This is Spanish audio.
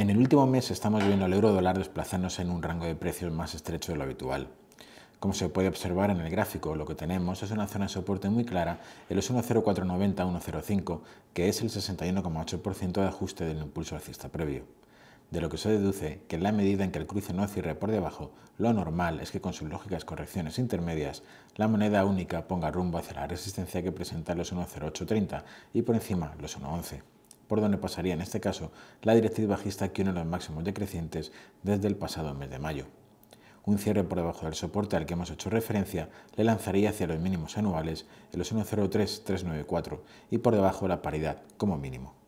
En el último mes estamos viendo el euro dólar desplazándose en un rango de precios más estrecho de lo habitual. Como se puede observar en el gráfico, lo que tenemos es una zona de soporte muy clara en los 1.0490-1.05, que es el 61,8% de ajuste del impulso alcista previo. De lo que se deduce que en la medida en que el cruce no cierre por debajo, lo normal es que con sus lógicas correcciones intermedias, la moneda única ponga rumbo hacia la resistencia que presenta los 1.0830 y por encima los 1.11 por donde pasaría en este caso la directriz bajista que une los máximos decrecientes desde el pasado mes de mayo. Un cierre por debajo del soporte al que hemos hecho referencia le lanzaría hacia los mínimos anuales en los 1.03394 y por debajo de la paridad como mínimo.